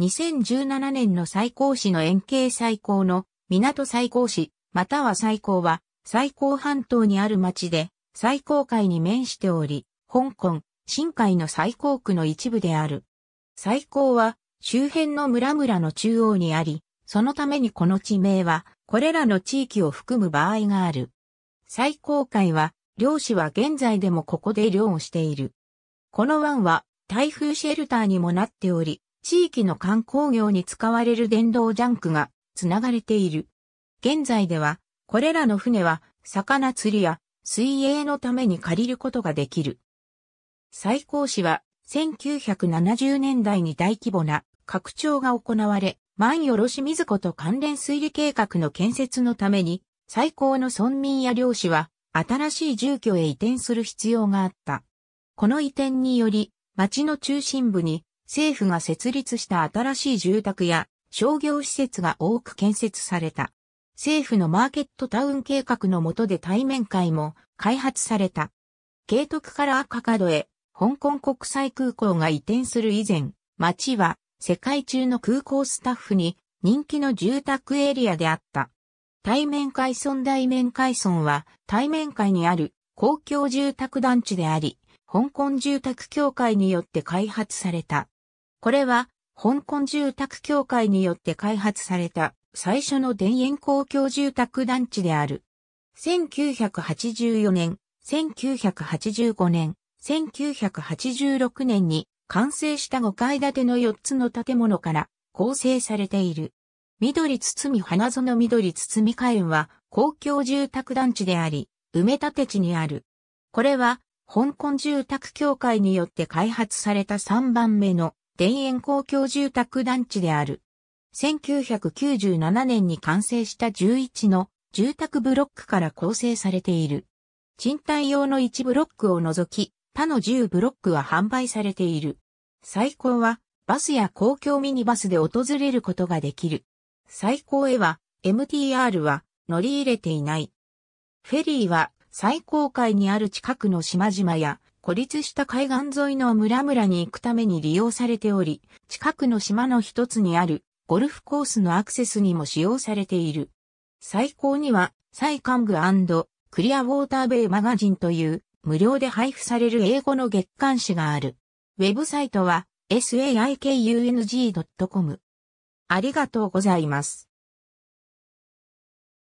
2017年の最高市の円形最高の港最高市、または最高は最高半島にある町で最高海に面しており、香港、新海の最高区の一部である。最高は周辺の村々の中央にあり、そのためにこの地名はこれらの地域を含む場合がある。最高海は、漁師は現在でもここで漁をしている。この湾は台風シェルターにもなっており、地域の観光業に使われる電動ジャンクがつながれている。現在では、これらの船は、魚釣りや水泳のために借りることができる。最高市は、1970年代に大規模な拡張が行われ、万よろし水子と関連水利計画の建設のために、最高の村民や漁師は、新しい住居へ移転する必要があった。この移転により、町の中心部に政府が設立した新しい住宅や商業施設が多く建設された。政府のマーケットタウン計画の下で対面会も開発された。慶徳から赤角へ香港国際空港が移転する以前、町は世界中の空港スタッフに人気の住宅エリアであった。対面会村大面会村は対面会にある公共住宅団地であり、香港住宅協会によって開発されたこれは、香港住宅協会によって開発された最初の田園公共住宅団地である。1984年、1985年、1986年に完成した5階建ての4つの建物から構成されている。緑包花園緑包花園は公共住宅団地であり、埋め立て地にある。これは、香港住宅協会によって開発された3番目の田園公共住宅団地である。1997年に完成した11の住宅ブロックから構成されている。賃貸用の1ブロックを除き、他の10ブロックは販売されている。最高は、バスや公共ミニバスで訪れることができる。最高へは、MTR は乗り入れていない。フェリーは最高階にある近くの島々や孤立した海岸沿いの村々に行くために利用されており、近くの島の一つにあるゴルフコースのアクセスにも使用されている。最高には、サイカングクリアウォーターベイマガジンという無料で配布される英語の月刊誌がある。ウェブサイトは saikung.com。ありがとうございます。